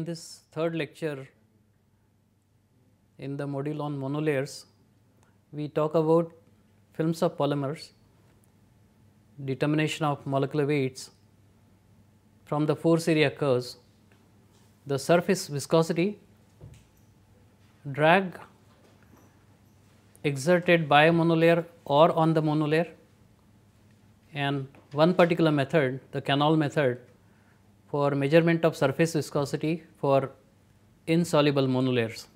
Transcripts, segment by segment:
in this third lecture in the module on monolayers, we talk about films of polymers, determination of molecular weights from the force area curves, the surface viscosity, drag exerted by a monolayer or on the monolayer and one particular method, the canal method for measurement of surface viscosity for insoluble monolayers.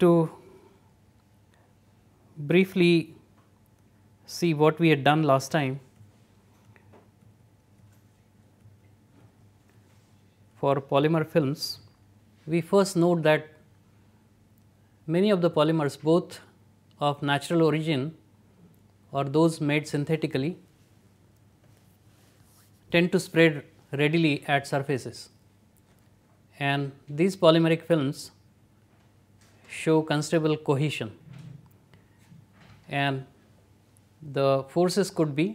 To briefly see what we had done last time for polymer films, we first note that many of the polymers both of natural origin or those made synthetically tend to spread readily at surfaces and these polymeric films show considerable cohesion and the forces could be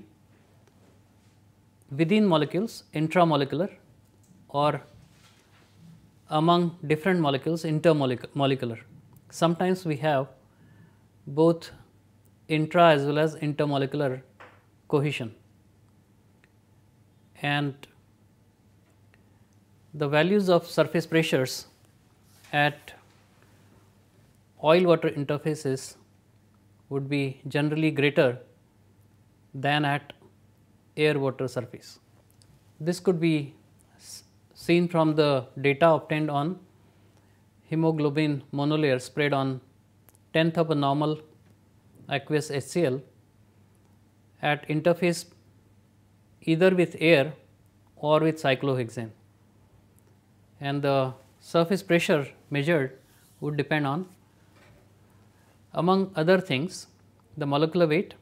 within molecules intramolecular or among different molecules intermolecular. Sometimes we have both intra as well as intermolecular cohesion and the values of surface pressures at oil water interfaces would be generally greater than at air water surface. This could be seen from the data obtained on hemoglobin monolayer spread on tenth of a normal aqueous HCl at interface either with air or with cyclohexane and the surface pressure measured would depend on among other things the molecular weight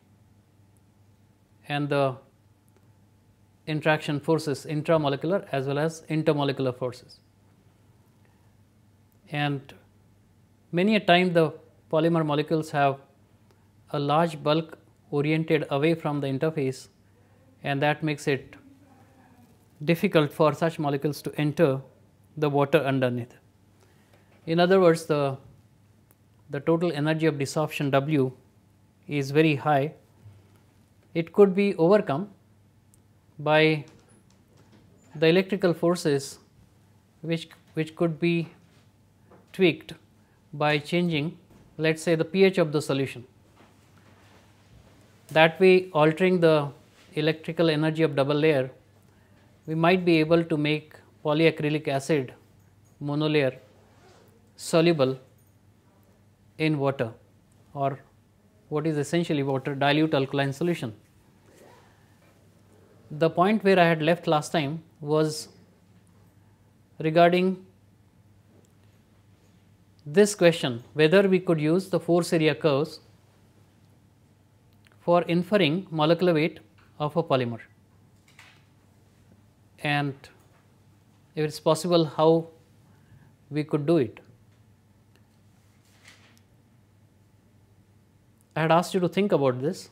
and the interaction forces intramolecular as well as intermolecular forces. And many a time the polymer molecules have a large bulk oriented away from the interface and that makes it difficult for such molecules to enter the water underneath. In other words, the, the total energy of desorption W is very high. It could be overcome by the electrical forces which, which could be tweaked by changing let us say the pH of the solution. That way altering the electrical energy of double layer, we might be able to make polyacrylic acid monolayer soluble in water or what is essentially water dilute alkaline solution. The point where I had left last time was regarding this question whether we could use the force area curves for inferring molecular weight of a polymer and if it is possible how we could do it. I had asked you to think about this.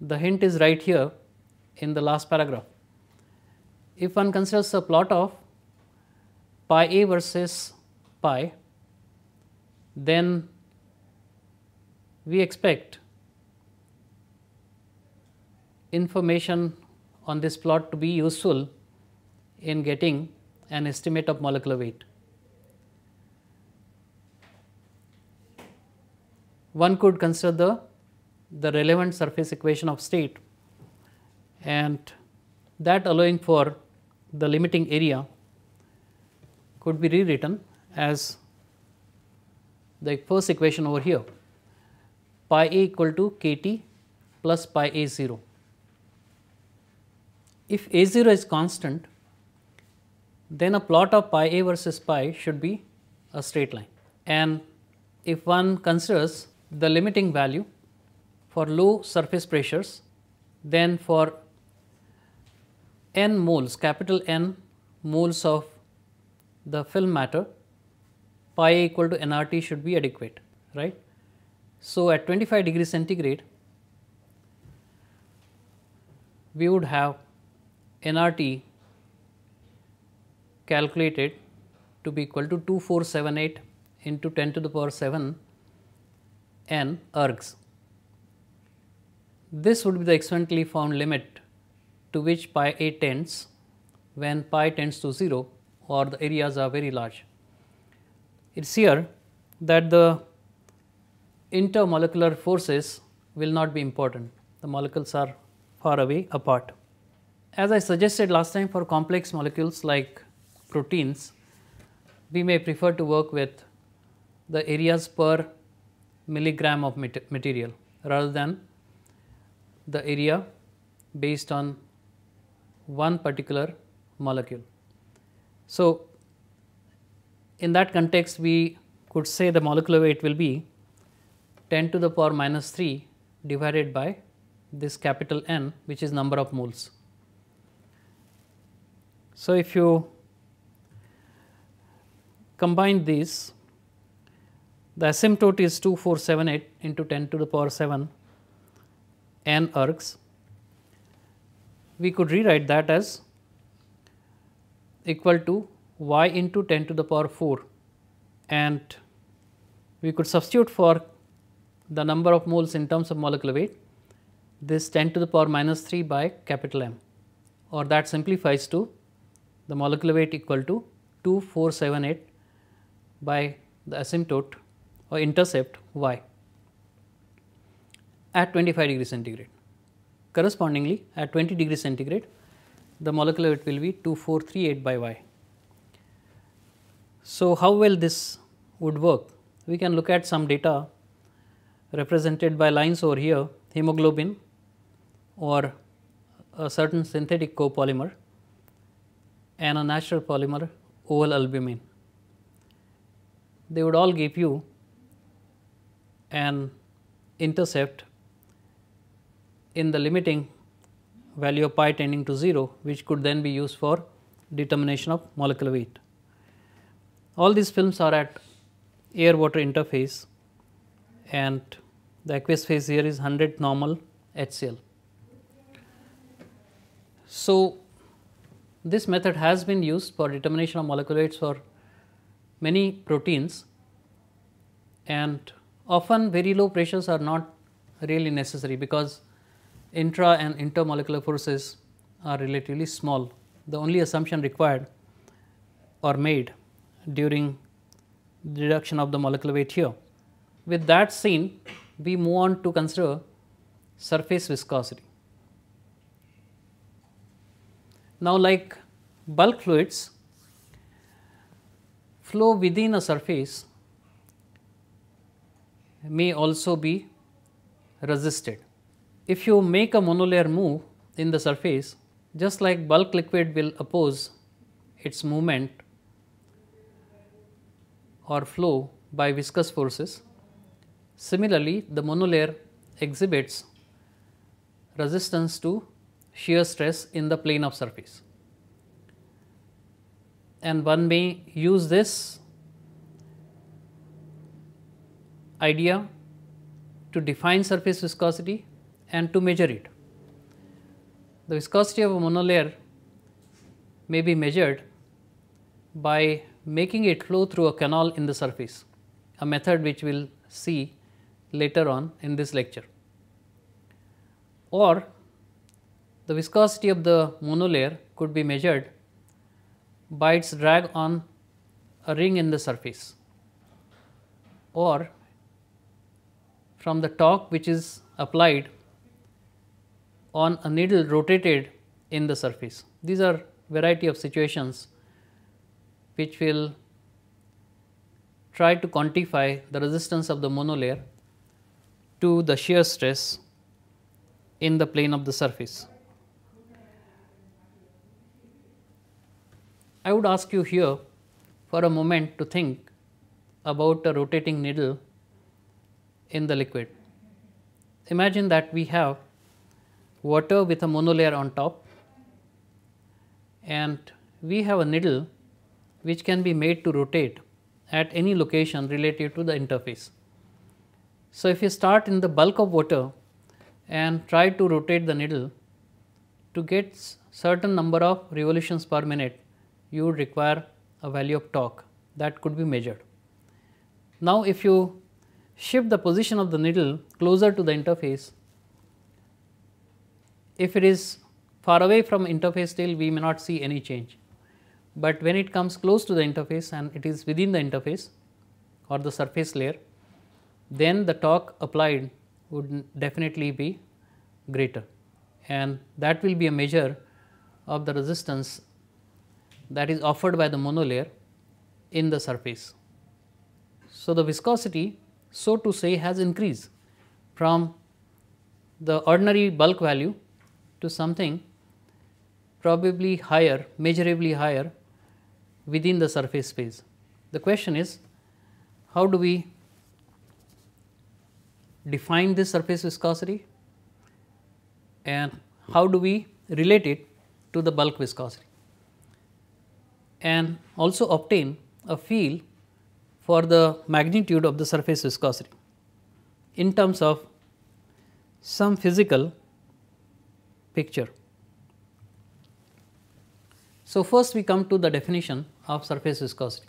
The hint is right here in the last paragraph. If one considers a plot of pi a versus pi, then we expect information on this plot to be useful in getting an estimate of molecular weight. One could consider the, the relevant surface equation of state and that allowing for the limiting area could be rewritten as the first equation over here pi a equal to k t plus pi a 0 if A0 is constant, then a plot of pi A versus pi should be a straight line. And if one considers the limiting value for low surface pressures, then for n moles, capital N moles of the film matter, pi A equal to nRT should be adequate, right. So, at 25 degree centigrade, we would have nRT calculated to be equal to 2478 into 10 to the power 7 n ergs. This would be the experimentally found limit to which pi a tends when pi tends to 0 or the areas are very large. It is here that the intermolecular forces will not be important, the molecules are far away apart as I suggested last time for complex molecules like proteins, we may prefer to work with the areas per milligram of material rather than the area based on one particular molecule. So, in that context we could say the molecular weight will be 10 to the power minus 3 divided by this capital N which is number of moles. So, if you combine these, the asymptote is 2478 into 10 to the power 7 n ergs. We could rewrite that as equal to y into 10 to the power 4 and we could substitute for the number of moles in terms of molecular weight this 10 to the power minus 3 by capital M or that simplifies to the molecular weight equal to 2478 by the asymptote or intercept y at 25 degree centigrade. Correspondingly, at 20 degree centigrade, the molecular weight will be 2438 by y. So, how well this would work? We can look at some data represented by lines over here, hemoglobin or a certain synthetic copolymer and a natural polymer oval albumin. They would all give you an intercept in the limiting value of pi tending to 0 which could then be used for determination of molecular weight. All these films are at air water interface and the aqueous phase here is 100 normal HCl. So, this method has been used for determination of molecular weights for many proteins and often very low pressures are not really necessary because intra and intermolecular forces are relatively small. The only assumption required or made during reduction of the molecular weight here. With that seen, we move on to consider surface viscosity. Now, like bulk fluids flow within a surface may also be resisted. If you make a monolayer move in the surface, just like bulk liquid will oppose its movement or flow by viscous forces. Similarly, the monolayer exhibits resistance to shear stress in the plane of surface. And one may use this idea to define surface viscosity and to measure it. The viscosity of a monolayer may be measured by making it flow through a canal in the surface, a method which we will see later on in this lecture. Or the viscosity of the monolayer could be measured by its drag on a ring in the surface or from the torque which is applied on a needle rotated in the surface. These are variety of situations which will try to quantify the resistance of the monolayer to the shear stress in the plane of the surface. I would ask you here for a moment to think about a rotating needle in the liquid. Imagine that we have water with a monolayer on top and we have a needle which can be made to rotate at any location relative to the interface. So, if you start in the bulk of water and try to rotate the needle to get certain number of revolutions per minute, you would require a value of torque that could be measured. Now, if you shift the position of the needle closer to the interface, if it is far away from interface tail we may not see any change, but when it comes close to the interface and it is within the interface or the surface layer, then the torque applied would definitely be greater and that will be a measure of the resistance that is offered by the monolayer in the surface. So, the viscosity so to say has increased from the ordinary bulk value to something probably higher measurably higher within the surface space. The question is how do we define this surface viscosity and how do we relate it to the bulk viscosity and also obtain a feel for the magnitude of the surface viscosity in terms of some physical picture. So, first we come to the definition of surface viscosity.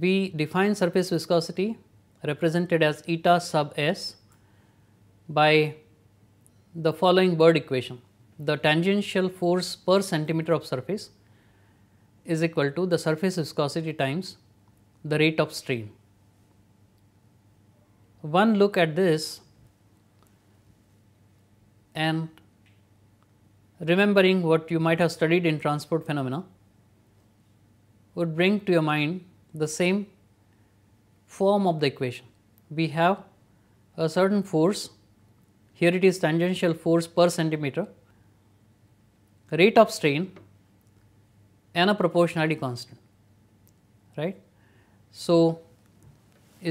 We define surface viscosity represented as eta sub s by the following bird equation. The tangential force per centimeter of surface is equal to the surface viscosity times the rate of strain. One look at this and remembering what you might have studied in transport phenomena would bring to your mind the same form of the equation. We have a certain force, here it is tangential force per centimeter, rate of strain and a proportionality constant, right. So,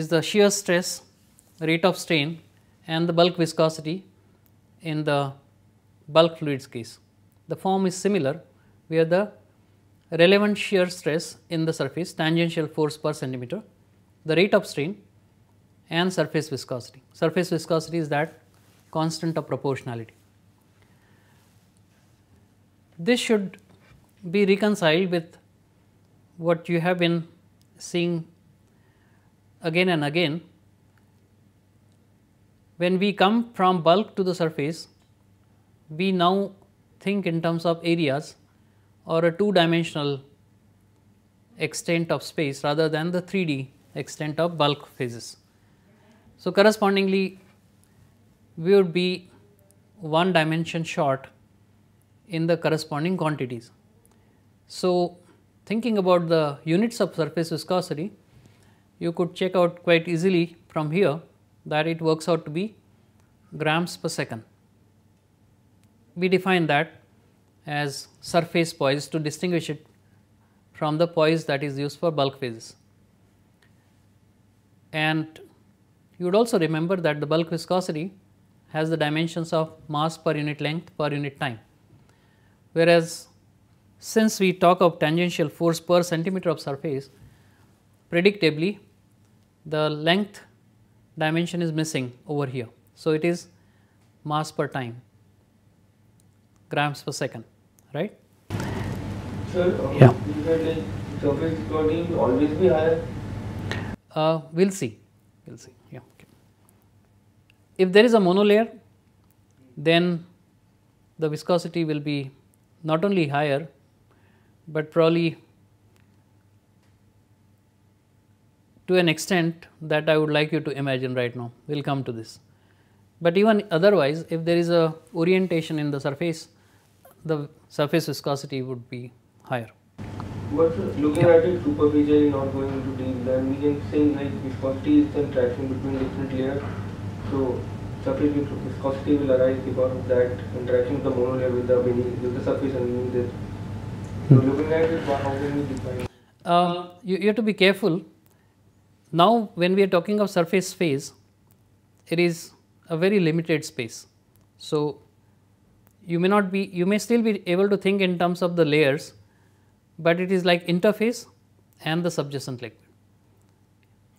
is the shear stress, rate of strain and the bulk viscosity in the bulk fluids case. The form is similar where the relevant shear stress in the surface tangential force per centimeter, the rate of strain and surface viscosity. Surface viscosity is that constant of proportionality. This should be reconciled with what you have been seeing again and again. When we come from bulk to the surface, we now think in terms of areas or a two dimensional extent of space rather than the 3D extent of bulk phases. So, correspondingly we would be one dimension short in the corresponding quantities. So, thinking about the units of surface viscosity, you could check out quite easily from here that it works out to be grams per second. We define that as surface poise to distinguish it from the poise that is used for bulk phases. And you would also remember that the bulk viscosity has the dimensions of mass per unit length per unit time, whereas since we talk of tangential force per centimeter of surface, predictably the length dimension is missing over here. So, it is mass per time grams per second right. Sir, uh, yeah. surface always be higher? Uh, we will see, we will see yeah. If there is a monolayer then the viscosity will be not only higher but probably to an extent that I would like you to imagine right now. We will come to this. But even otherwise, if there is a orientation in the surface, the surface viscosity would be higher. But looking yeah. at it superficially, not going into deep, then we can say like viscosity is the interaction between different layers. So surface viscosity will arise because of that interaction of the monolayer with the, with the surface underneath it. Um, you, you have to be careful. Now, when we are talking of surface phase, it is a very limited space. So, you may not be, you may still be able to think in terms of the layers, but it is like interface and the subjacent liquid.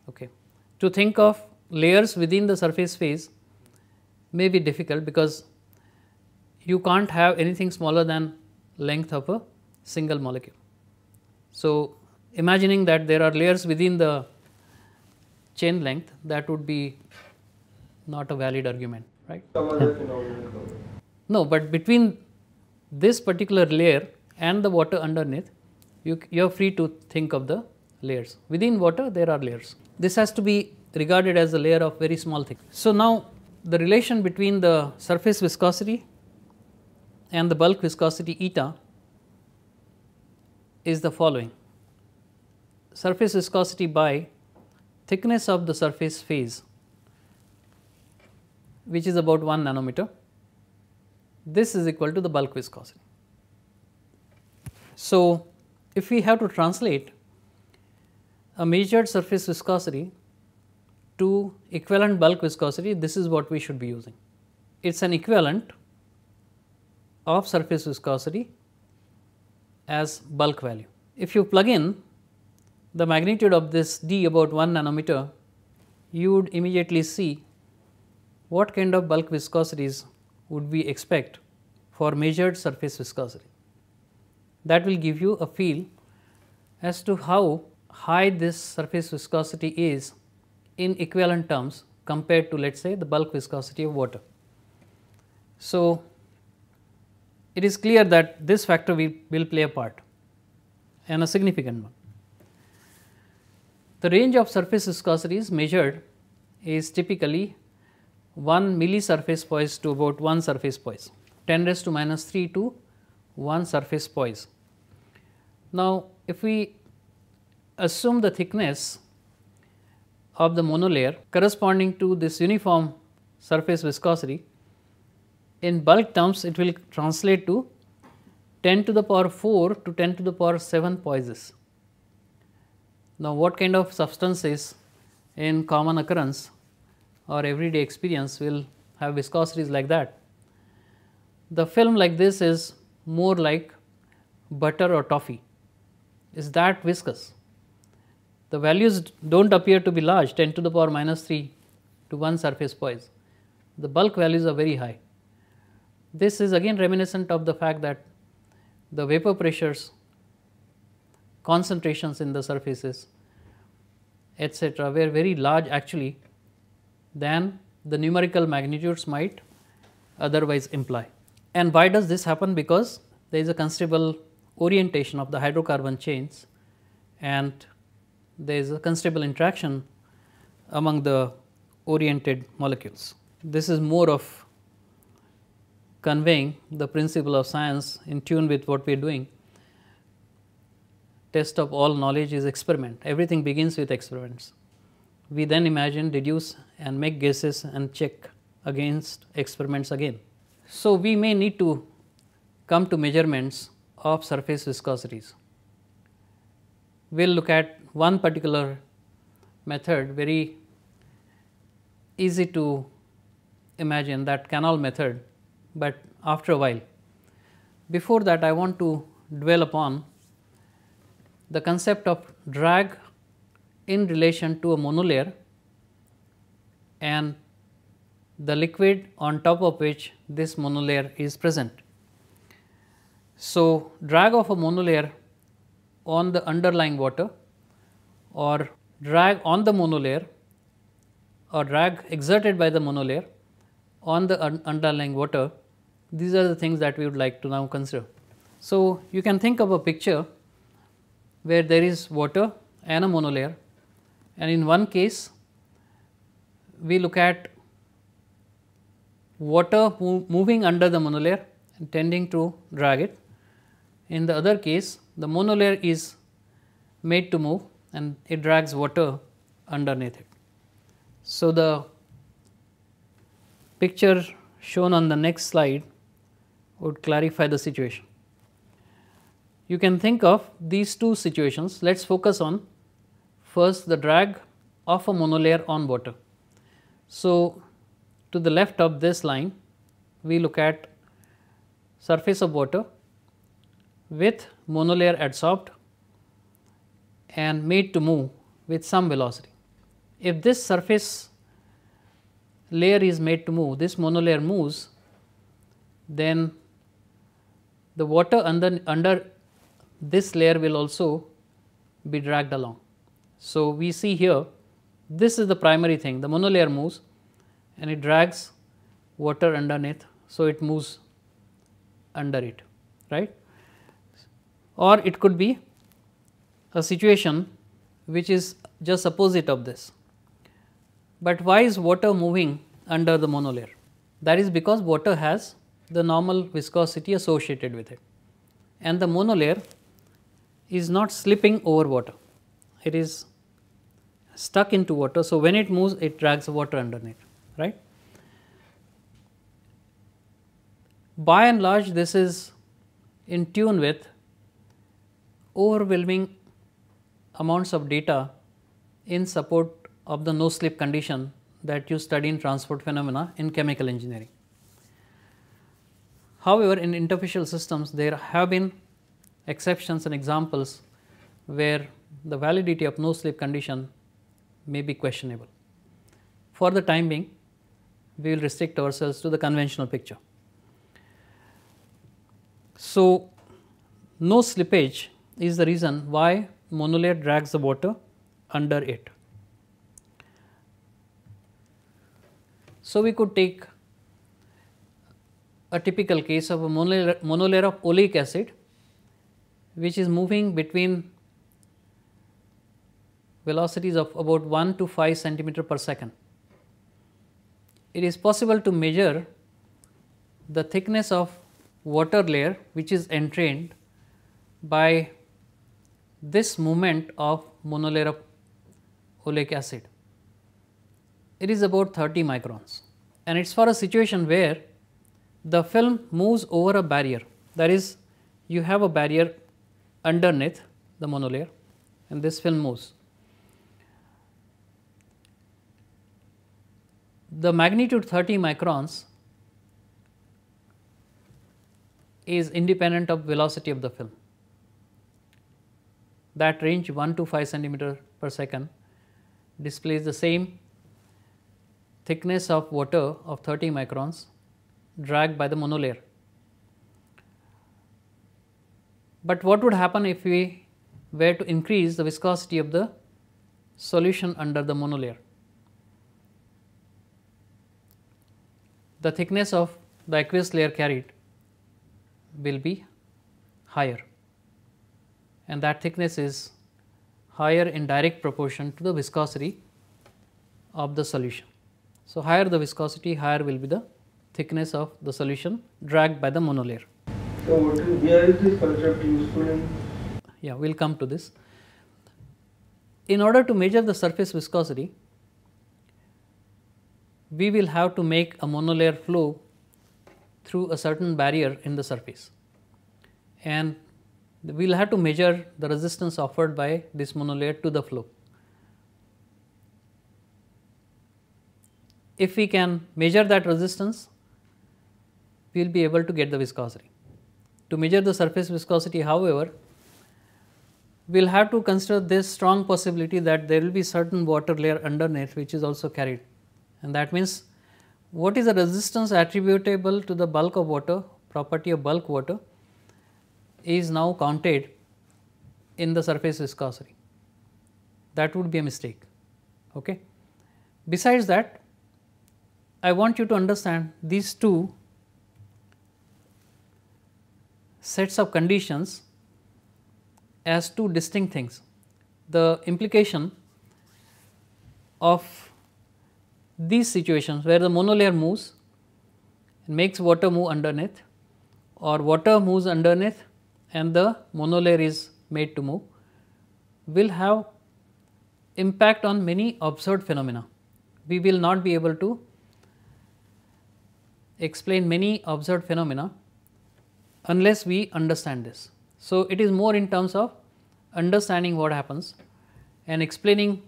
Okay. To think of layers within the surface phase may be difficult because you can't have anything smaller than length of a single molecule. So, imagining that there are layers within the chain length that would be not a valid argument right. no, but between this particular layer and the water underneath you, you are free to think of the layers. Within water there are layers. This has to be regarded as a layer of very small thickness. So, now the relation between the surface viscosity and the bulk viscosity eta is the following surface viscosity by thickness of the surface phase which is about 1 nanometer this is equal to the bulk viscosity. So, if we have to translate a measured surface viscosity to equivalent bulk viscosity this is what we should be using. It is an equivalent of surface viscosity as bulk value. If you plug in the magnitude of this d about 1 nanometer, you would immediately see what kind of bulk viscosities would we expect for measured surface viscosity. That will give you a feel as to how high this surface viscosity is in equivalent terms compared to let us say the bulk viscosity of water. So, it is clear that this factor will, will play a part and a significant one. The range of surface viscosity is measured is typically 1 milli surface poise to about 1 surface poise 10 raised to minus 3 to 1 surface poise. Now, if we assume the thickness of the monolayer corresponding to this uniform surface viscosity in bulk terms it will translate to 10 to the power 4 to 10 to the power 7 poises. Now, what kind of substances in common occurrence or everyday experience will have viscosities like that? The film like this is more like butter or toffee, is that viscous? The values do not appear to be large 10 to the power minus 3 to 1 surface poise, the bulk values are very high. This is again reminiscent of the fact that the vapor pressures, concentrations in the surfaces etc., were very large actually than the numerical magnitudes might otherwise imply. And why does this happen? Because there is a considerable orientation of the hydrocarbon chains and there is a considerable interaction among the oriented molecules. This is more of conveying the principle of science in tune with what we are doing. Test of all knowledge is experiment, everything begins with experiments. We then imagine, deduce and make guesses and check against experiments again. So, we may need to come to measurements of surface viscosities. We will look at one particular method very easy to imagine that canal method but after a while. Before that I want to dwell upon the concept of drag in relation to a monolayer and the liquid on top of which this monolayer is present. So, drag of a monolayer on the underlying water or drag on the monolayer or drag exerted by the monolayer on the un underlying water these are the things that we would like to now consider. So, you can think of a picture where there is water and a monolayer and in one case we look at water moving under the monolayer and tending to drag it. In the other case the monolayer is made to move and it drags water underneath it. So, the picture shown on the next slide would clarify the situation. You can think of these two situations. Let us focus on first the drag of a monolayer on water. So, to the left of this line we look at surface of water with monolayer adsorbed and made to move with some velocity. If this surface layer is made to move, this monolayer moves, then the water under, under this layer will also be dragged along. So, we see here this is the primary thing the monolayer moves and it drags water underneath. So, it moves under it right or it could be a situation which is just opposite of this. But why is water moving under the monolayer? That is because water has the normal viscosity associated with it and the monolayer is not slipping over water. It is stuck into water. So, when it moves it drags water underneath right. By and large this is in tune with overwhelming amounts of data in support of the no slip condition that you study in transport phenomena in chemical engineering. However, in interfacial systems there have been exceptions and examples where the validity of no slip condition may be questionable. For the time being, we will restrict ourselves to the conventional picture. So, no slippage is the reason why monolayer drags the water under it. So, we could take a typical case of a monolayer, monolayer of oleic acid which is moving between velocities of about 1 to 5 centimeter per second. It is possible to measure the thickness of water layer which is entrained by this movement of monolayer of oleic acid. It is about 30 microns and it is for a situation where the film moves over a barrier that is you have a barrier underneath the monolayer and this film moves. The magnitude 30 microns is independent of velocity of the film. That range 1 to 5 centimeter per second displays the same thickness of water of 30 microns dragged by the monolayer. But what would happen if we were to increase the viscosity of the solution under the monolayer? The thickness of the aqueous layer carried will be higher and that thickness is higher in direct proportion to the viscosity of the solution. So, higher the viscosity higher will be the thickness of the solution dragged by the monolayer. So, what is, where is this concept useful in? Yeah, we will come to this. In order to measure the surface viscosity, we will have to make a monolayer flow through a certain barrier in the surface and we will have to measure the resistance offered by this monolayer to the flow. If we can measure that resistance we will be able to get the viscosity. To measure the surface viscosity however, we will have to consider this strong possibility that there will be certain water layer underneath which is also carried and that means what is the resistance attributable to the bulk of water property of bulk water is now counted in the surface viscosity that would be a mistake. Okay. Besides that I want you to understand these two sets of conditions as two distinct things. The implication of these situations where the monolayer moves and makes water move underneath or water moves underneath and the monolayer is made to move will have impact on many observed phenomena. We will not be able to explain many observed phenomena unless we understand this. So, it is more in terms of understanding what happens and explaining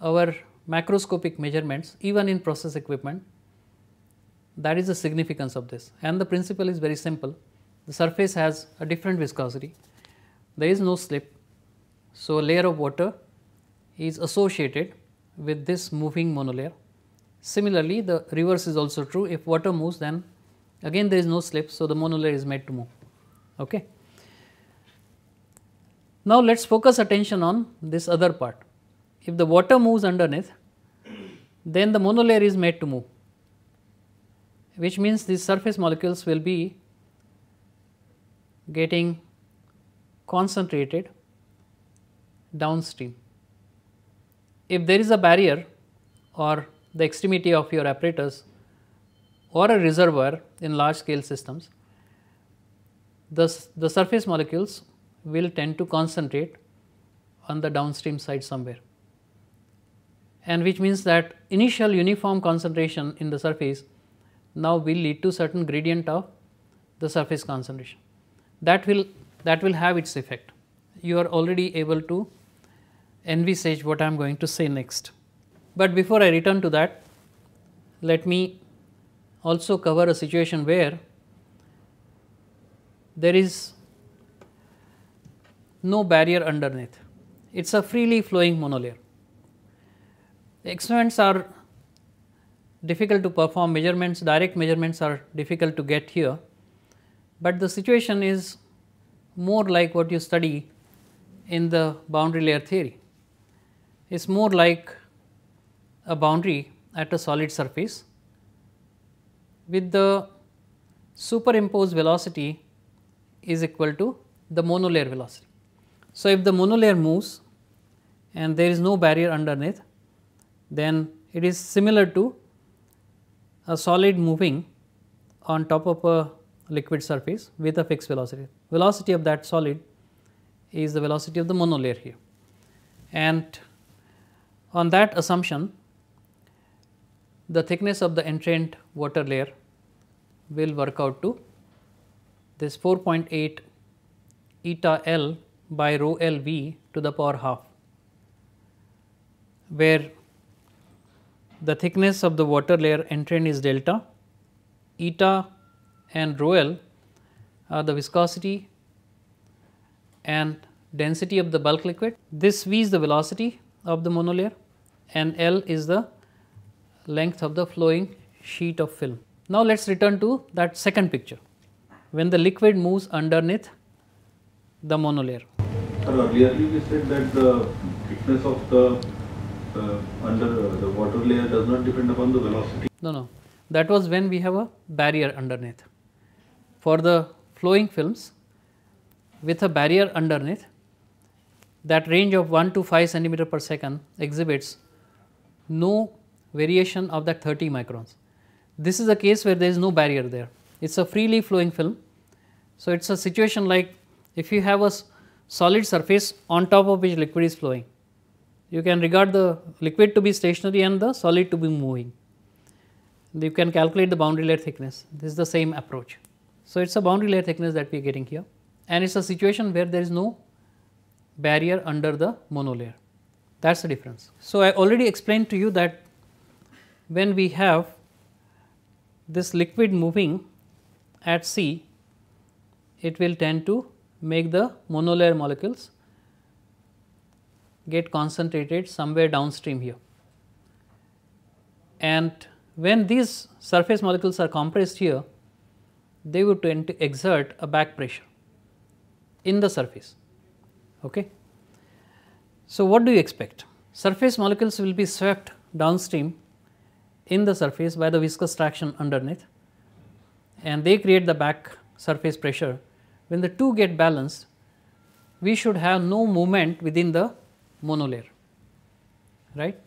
our macroscopic measurements even in process equipment that is the significance of this and the principle is very simple. The surface has a different viscosity, there is no slip. So, a layer of water is associated with this moving monolayer. Similarly, the reverse is also true if water moves then Again there is no slip, so the monolayer is made to move. Okay. Now let us focus attention on this other part. If the water moves underneath, then the monolayer is made to move, which means these surface molecules will be getting concentrated downstream. If there is a barrier or the extremity of your apparatus or a reservoir in large scale systems, the, the surface molecules will tend to concentrate on the downstream side somewhere and which means that initial uniform concentration in the surface now will lead to certain gradient of the surface concentration that will that will have its effect you are already able to envisage what I am going to say next. But before I return to that let me also cover a situation where there is no barrier underneath. It is a freely flowing monolayer. experiments are difficult to perform measurements, direct measurements are difficult to get here, but the situation is more like what you study in the boundary layer theory. It is more like a boundary at a solid surface with the superimposed velocity is equal to the monolayer velocity. So, if the monolayer moves and there is no barrier underneath, then it is similar to a solid moving on top of a liquid surface with a fixed velocity. Velocity of that solid is the velocity of the monolayer here. And on that assumption, the thickness of the entrained water layer will work out to this 4.8 eta L by rho L V to the power half, where the thickness of the water layer entrained is delta, eta and rho L are the viscosity and density of the bulk liquid. This V is the velocity of the monolayer and L is the length of the flowing sheet of film. Now let us return to that second picture when the liquid moves underneath the monolayer. Earlier you said that the thickness of the uh, under uh, the water layer does not depend upon the velocity. No, no. That was when we have a barrier underneath. For the flowing films with a barrier underneath, that range of 1 to 5 centimeter per second exhibits no variation of that 30 microns. This is a case where there is no barrier there, it is a freely flowing film. So, it is a situation like if you have a solid surface on top of which liquid is flowing, you can regard the liquid to be stationary and the solid to be moving. You can calculate the boundary layer thickness, this is the same approach. So, it is a boundary layer thickness that we are getting here and it is a situation where there is no barrier under the monolayer that is the difference. So, I already explained to you that when we have this liquid moving at C, it will tend to make the monolayer molecules get concentrated somewhere downstream here. And when these surface molecules are compressed here, they would tend to exert a back pressure in the surface. Okay. So, what do you expect? Surface molecules will be swept downstream in the surface by the viscous traction underneath and they create the back surface pressure. When the two get balanced, we should have no movement within the monolayer, right.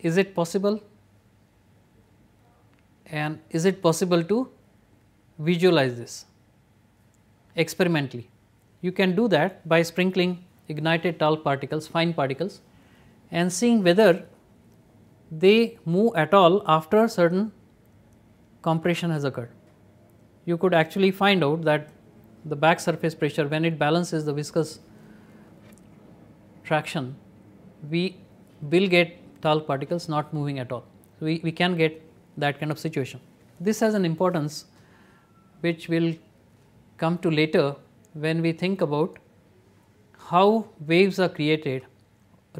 Is it possible? And is it possible to visualize this experimentally? You can do that by sprinkling ignited talc particles, fine particles and seeing whether they move at all after certain compression has occurred. You could actually find out that the back surface pressure when it balances the viscous traction, we will get tall particles not moving at all. we, we can get that kind of situation. This has an importance which will come to later when we think about how waves are created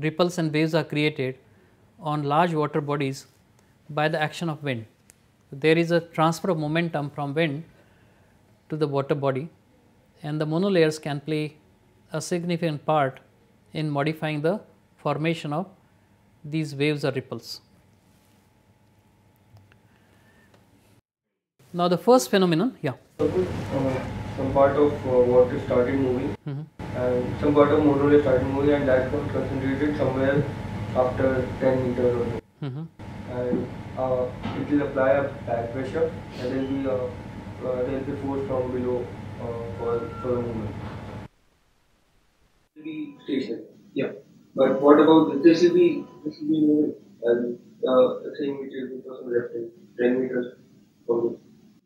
ripples and waves are created on large water bodies by the action of wind. There is a transfer of momentum from wind to the water body and the monolayers can play a significant part in modifying the formation of these waves or ripples. Now, the first phenomenon, yeah. Uh, some part of uh, water started moving, mm -hmm and some water of motor is started moving and that got concentrated somewhere after 10 meters or so. Mm-hmm. And uh, it will apply a back pressure and there will be, a, uh, be force from below uh, for, for the movement. It will Yeah. But what about this will be, this will be moving and uh, 3 meters because of reference, 10 meters from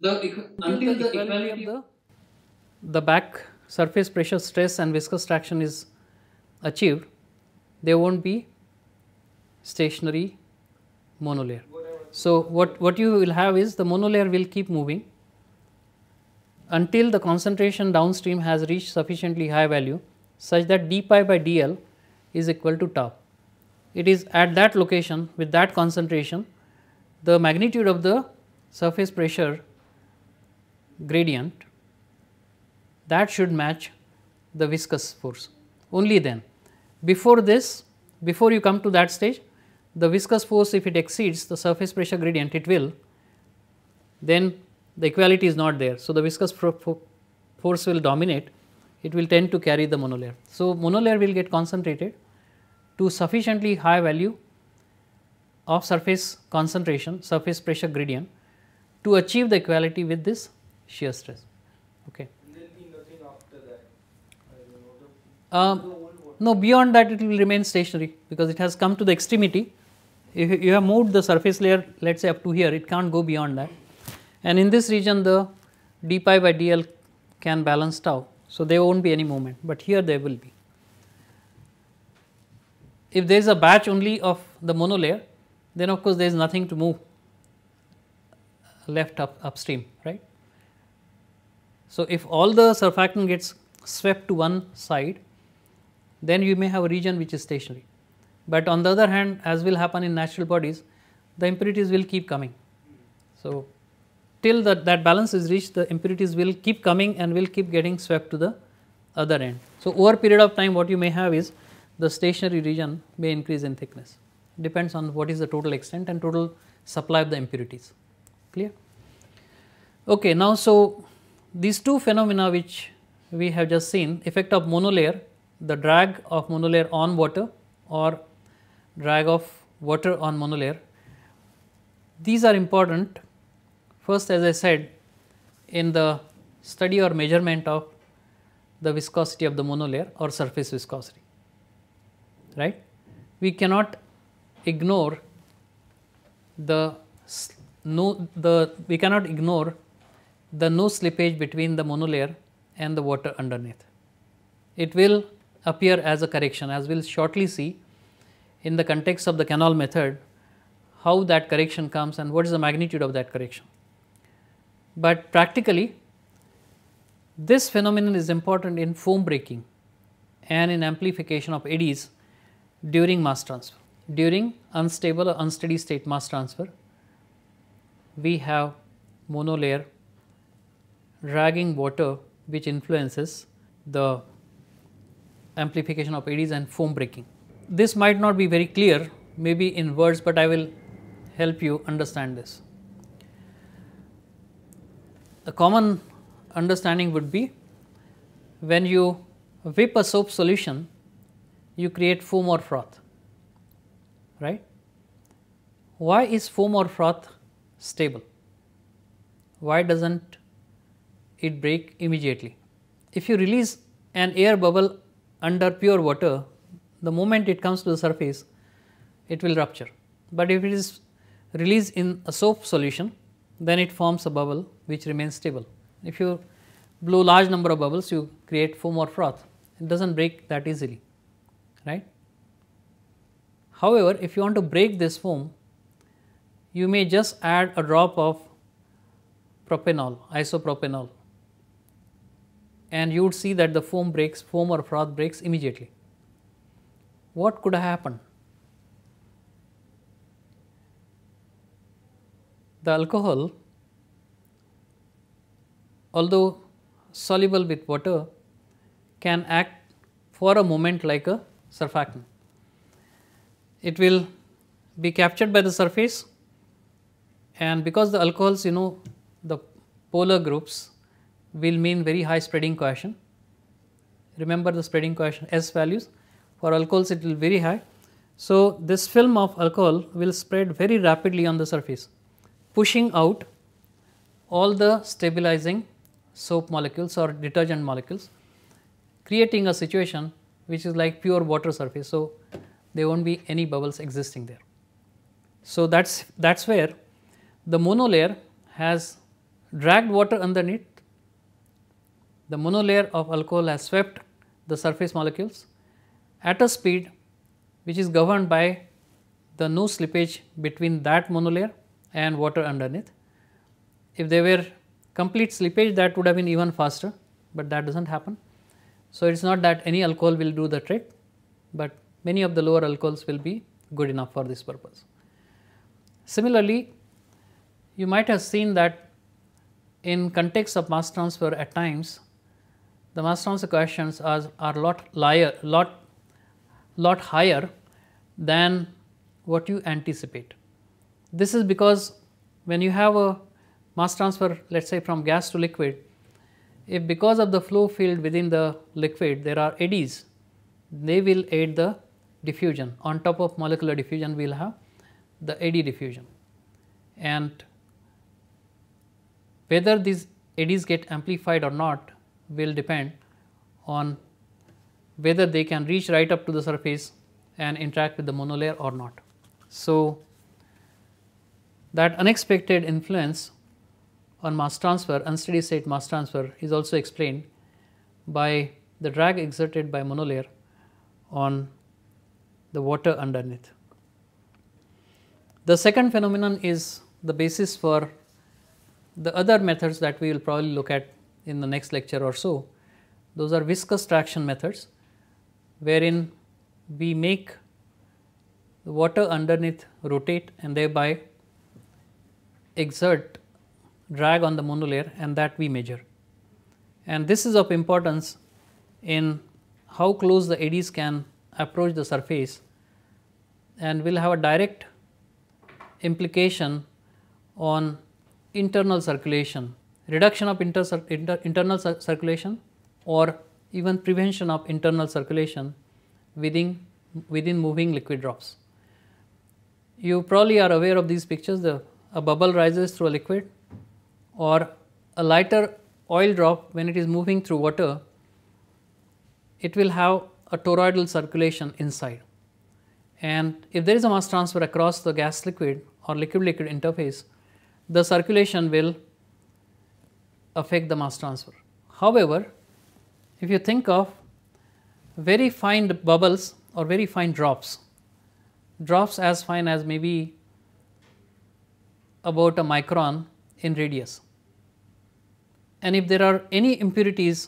the, the, until the equality of the, the back surface pressure stress and viscous traction is achieved, they will not be stationary monolayer. So, what, what you will have is the monolayer will keep moving until the concentration downstream has reached sufficiently high value such that d pi by dl is equal to tau. It is at that location with that concentration the magnitude of the surface pressure gradient that should match the viscous force only then. Before this, before you come to that stage, the viscous force if it exceeds the surface pressure gradient it will, then the equality is not there. So, the viscous force will dominate, it will tend to carry the monolayer. So, monolayer will get concentrated to sufficiently high value of surface concentration, surface pressure gradient to achieve the equality with this shear stress. Okay. Um, no, beyond that it will remain stationary because it has come to the extremity. If you have moved the surface layer let us say up to here, it can't go beyond that. And in this region the d pi by dl can balance tau. So, there won't be any movement, but here there will be. If there is a batch only of the monolayer, then of course there is nothing to move left up upstream, right. So, if all the surfactant gets swept to one side, then you may have a region which is stationary. But on the other hand, as will happen in natural bodies, the impurities will keep coming. So, till the, that balance is reached, the impurities will keep coming and will keep getting swept to the other end. So, over period of time, what you may have is the stationary region may increase in thickness, depends on what is the total extent and total supply of the impurities. Clear? Okay, now, so these two phenomena which we have just seen effect of monolayer the drag of monolayer on water or drag of water on monolayer. These are important first as I said in the study or measurement of the viscosity of the monolayer or surface viscosity, right. We cannot ignore the no the we cannot ignore the no slippage between the monolayer and the water underneath. It will appear as a correction as we will shortly see in the context of the canal method how that correction comes and what is the magnitude of that correction. But practically this phenomenon is important in foam breaking and in amplification of eddies during mass transfer. During unstable or unsteady state mass transfer, we have monolayer dragging water which influences the amplification of eddies and foam breaking. This might not be very clear maybe in words, but I will help you understand this. A common understanding would be when you whip a soap solution, you create foam or froth, right. Why is foam or froth stable? Why does not it break immediately? If you release an air bubble under pure water, the moment it comes to the surface, it will rupture. But if it is released in a soap solution, then it forms a bubble which remains stable. If you blow large number of bubbles, you create foam or froth. It does not break that easily, right. However, if you want to break this foam, you may just add a drop of propanol, isopropanol and you would see that the foam breaks, foam or froth breaks immediately. What could happen? The alcohol, although soluble with water, can act for a moment like a surfactant. It will be captured by the surface and because the alcohols you know the polar groups will mean very high spreading coefficient. Remember the spreading coefficient S values for alcohols it will very high. So, this film of alcohol will spread very rapidly on the surface pushing out all the stabilizing soap molecules or detergent molecules creating a situation which is like pure water surface. So, there will not be any bubbles existing there. So, that is that is where the monolayer has dragged water underneath the monolayer of alcohol has swept the surface molecules at a speed which is governed by the no slippage between that monolayer and water underneath. If there were complete slippage that would have been even faster, but that does not happen. So, it is not that any alcohol will do the trick, but many of the lower alcohols will be good enough for this purpose. Similarly, you might have seen that in context of mass transfer at times the mass transfer coefficients are, are lot, liar, lot, lot higher than what you anticipate. This is because when you have a mass transfer let us say from gas to liquid, if because of the flow field within the liquid there are eddies, they will aid the diffusion on top of molecular diffusion we will have the eddy diffusion and whether these eddies get amplified or not will depend on whether they can reach right up to the surface and interact with the monolayer or not. So, that unexpected influence on mass transfer, unsteady state mass transfer is also explained by the drag exerted by monolayer on the water underneath. The second phenomenon is the basis for the other methods that we will probably look at in the next lecture or so. Those are viscous traction methods wherein we make the water underneath rotate and thereby exert drag on the monolayer and that we measure. And this is of importance in how close the eddies can approach the surface and will have a direct implication on internal circulation reduction of inter inter internal circulation or even prevention of internal circulation within, within moving liquid drops. You probably are aware of these pictures, the, a bubble rises through a liquid or a lighter oil drop when it is moving through water, it will have a toroidal circulation inside. And if there is a mass transfer across the gas liquid or liquid liquid interface, the circulation will affect the mass transfer. However, if you think of very fine bubbles or very fine drops, drops as fine as maybe about a micron in radius. And if there are any impurities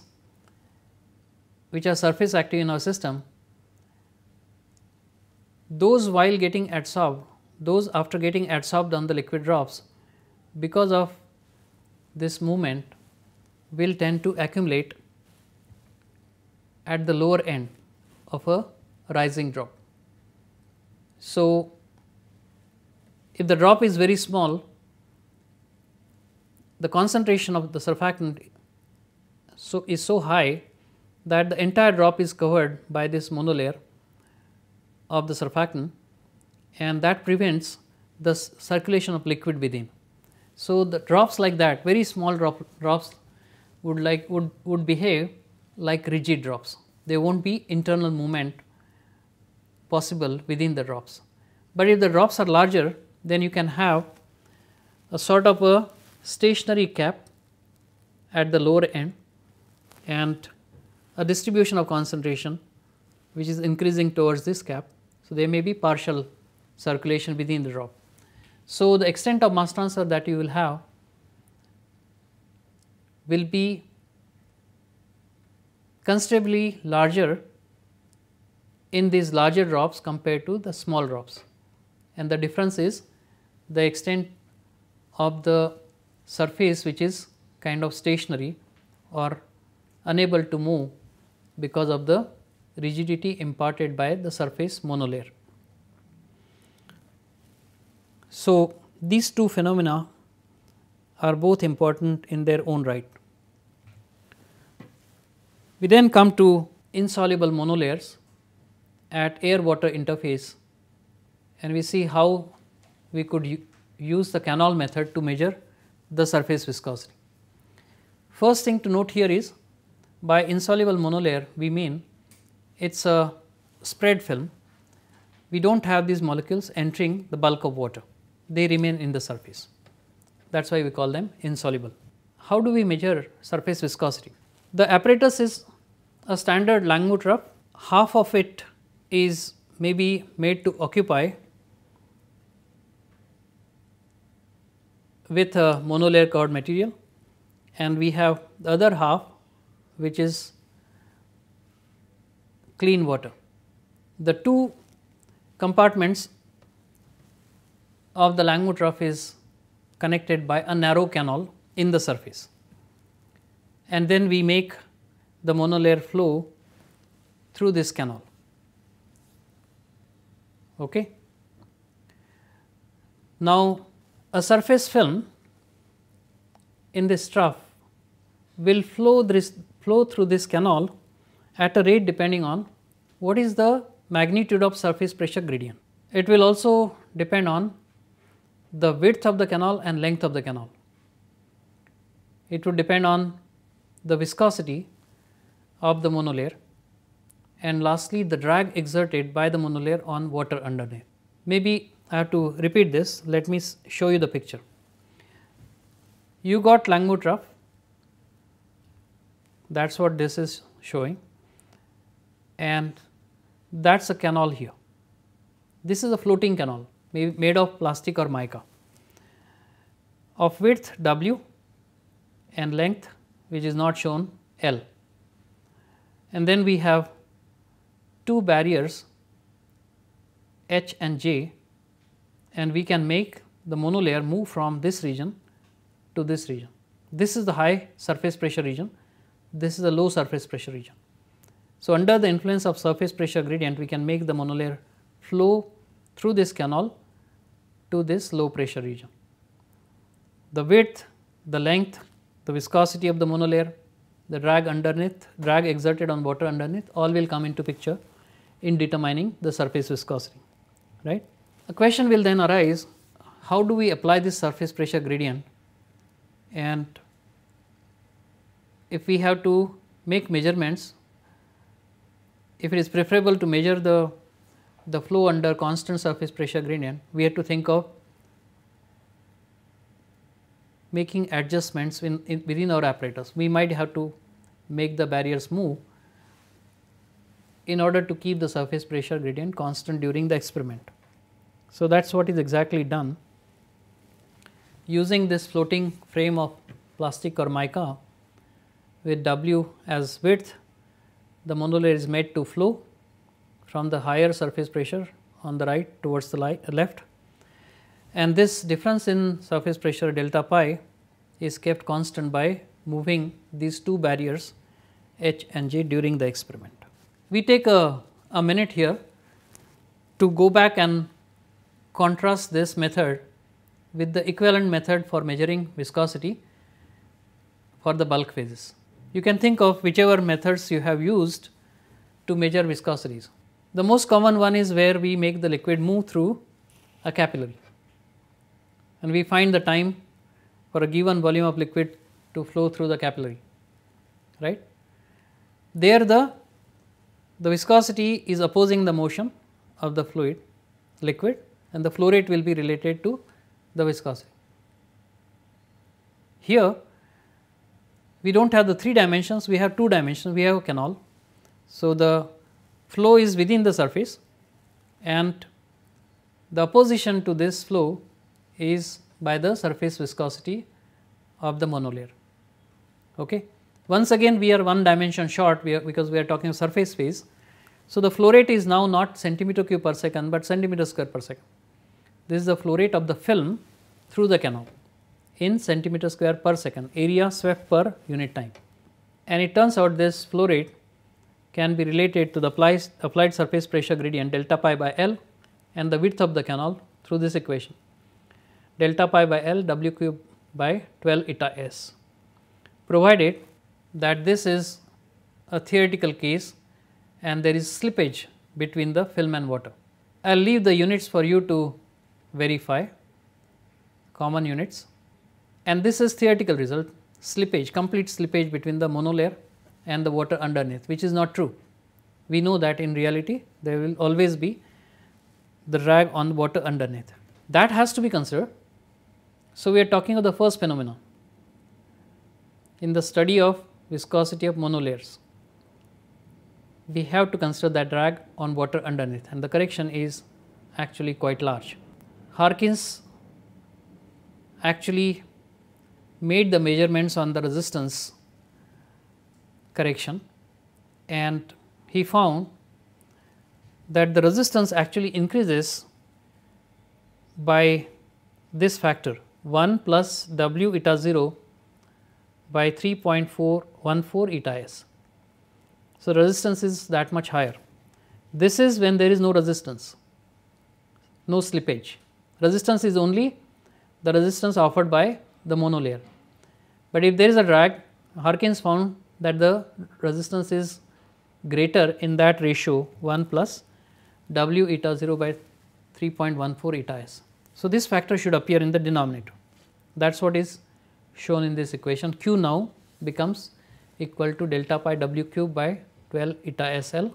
which are surface active in our system, those while getting adsorbed, those after getting adsorbed on the liquid drops because of this movement will tend to accumulate at the lower end of a rising drop. So, if the drop is very small, the concentration of the surfactant so is so high that the entire drop is covered by this monolayer of the surfactant and that prevents the circulation of liquid within. So, the drops like that very small drop, drops would like would, would behave like rigid drops. There will not be internal movement possible within the drops. But if the drops are larger then you can have a sort of a stationary cap at the lower end and a distribution of concentration which is increasing towards this cap. So, there may be partial circulation within the drop. So, the extent of mass transfer that you will have will be considerably larger in these larger drops compared to the small drops and the difference is the extent of the surface which is kind of stationary or unable to move because of the rigidity imparted by the surface monolayer. So, these two phenomena are both important in their own right. We then come to insoluble monolayers at air water interface and we see how we could use the canal method to measure the surface viscosity. First thing to note here is by insoluble monolayer we mean it is a spread film. We do not have these molecules entering the bulk of water, they remain in the surface. That is why we call them insoluble. How do we measure surface viscosity? The apparatus is a standard Langmuir half of it is maybe made to occupy with a monolayer covered material and we have the other half which is clean water. The two compartments of the Langmuir trough is connected by a narrow canal in the surface and then we make the monolayer flow through this canal. Okay. Now, a surface film in this trough will flow this flow through this canal at a rate depending on what is the magnitude of surface pressure gradient. It will also depend on the width of the canal and length of the canal. It would depend on the viscosity of the monolayer and lastly the drag exerted by the monolayer on water underneath. Maybe I have to repeat this, let me show you the picture. You got Langmuir trough, that is what this is showing and that is a canal here. This is a floating canal made of plastic or mica of width W and length which is not shown L and then we have two barriers H and J and we can make the monolayer move from this region to this region. This is the high surface pressure region, this is the low surface pressure region. So, under the influence of surface pressure gradient we can make the monolayer flow through this canal to this low pressure region. The width, the length, the viscosity of the monolayer, the drag underneath, drag exerted on water underneath all will come into picture in determining the surface viscosity, right. A question will then arise, how do we apply this surface pressure gradient and if we have to make measurements, if it is preferable to measure the, the flow under constant surface pressure gradient, we have to think of making adjustments in, in, within our apparatus. We might have to make the barriers move in order to keep the surface pressure gradient constant during the experiment. So, that is what is exactly done using this floating frame of plastic or mica with W as width the monolayer is made to flow from the higher surface pressure on the right towards the left and this difference in surface pressure delta pi is kept constant by moving these two barriers H and G during the experiment. We take a, a minute here to go back and contrast this method with the equivalent method for measuring viscosity for the bulk phases. You can think of whichever methods you have used to measure viscosities. The most common one is where we make the liquid move through a capillary and we find the time for a given volume of liquid to flow through the capillary right. There the, the viscosity is opposing the motion of the fluid liquid and the flow rate will be related to the viscosity. Here we do not have the 3 dimensions, we have 2 dimensions, we have a canal. So, the flow is within the surface and the opposition to this flow is by the surface viscosity of the monolayer. Okay. Once again we are one dimension short we because we are talking of surface phase. So, the flow rate is now not centimeter cube per second, but centimeter square per second. This is the flow rate of the film through the canal in centimeter square per second area swept per unit time. And it turns out this flow rate can be related to the applied surface pressure gradient delta pi by L and the width of the canal through this equation delta pi by L W cube by 12 eta S. Provided that this is a theoretical case and there is slippage between the film and water. I will leave the units for you to verify common units and this is theoretical result slippage complete slippage between the monolayer and the water underneath which is not true. We know that in reality there will always be the drag on water underneath that has to be considered so, we are talking of the first phenomenon in the study of viscosity of monolayers. We have to consider that drag on water underneath and the correction is actually quite large. Harkins actually made the measurements on the resistance correction and he found that the resistance actually increases by this factor 1 plus w eta 0 by 3.414 eta s. So, resistance is that much higher. This is when there is no resistance, no slippage. Resistance is only the resistance offered by the monolayer. But if there is a drag, Harkins found that the resistance is greater in that ratio 1 plus w eta 0 by 3.14 eta s. So, this factor should appear in the denominator that is what is shown in this equation Q now becomes equal to delta pi W cube by 12 eta SL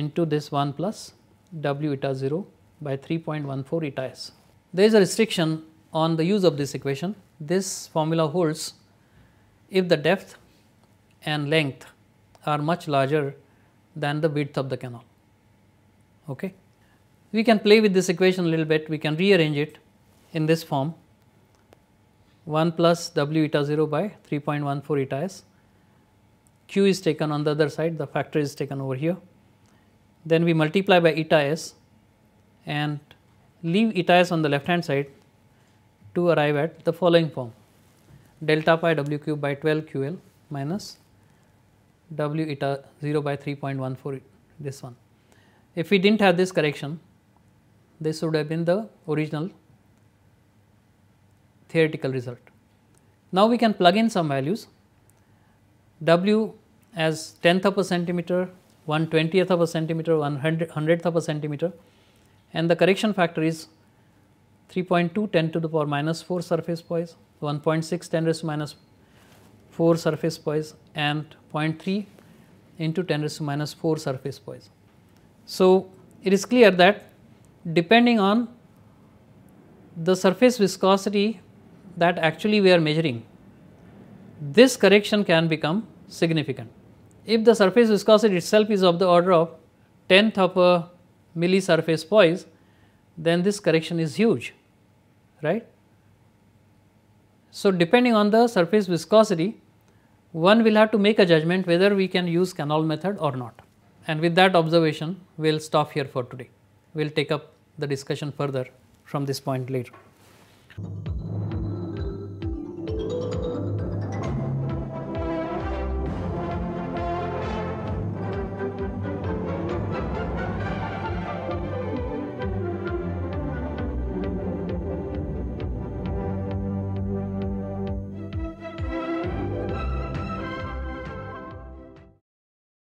into this 1 plus W eta 0 by 3.14 eta S. There is a restriction on the use of this equation. This formula holds if the depth and length are much larger than the width of the canal. Okay. We can play with this equation a little bit, we can rearrange it in this form 1 plus w eta 0 by 3.14 eta s. Q is taken on the other side, the factor is taken over here. Then we multiply by eta s and leave eta s on the left hand side to arrive at the following form delta pi w cube by 12 ql minus w eta 0 by 3.14 this one. If we did not have this correction this would have been the original theoretical result. Now, we can plug in some values w as tenth of a centimeter, one twentieth of a centimeter, one hundredth of a centimeter and the correction factor is 3.2 10 to the power minus 4 surface poise, 1.6 10 raised to minus 4 surface poise and 0.3 into 10 raised to minus 4 surface poise. So, it is clear that depending on the surface viscosity that actually we are measuring, this correction can become significant. If the surface viscosity itself is of the order of tenth of a milli surface poise, then this correction is huge, right. So, depending on the surface viscosity, one will have to make a judgment whether we can use canal method or not. And with that observation, we will stop here for today. We will take up the discussion further from this point later.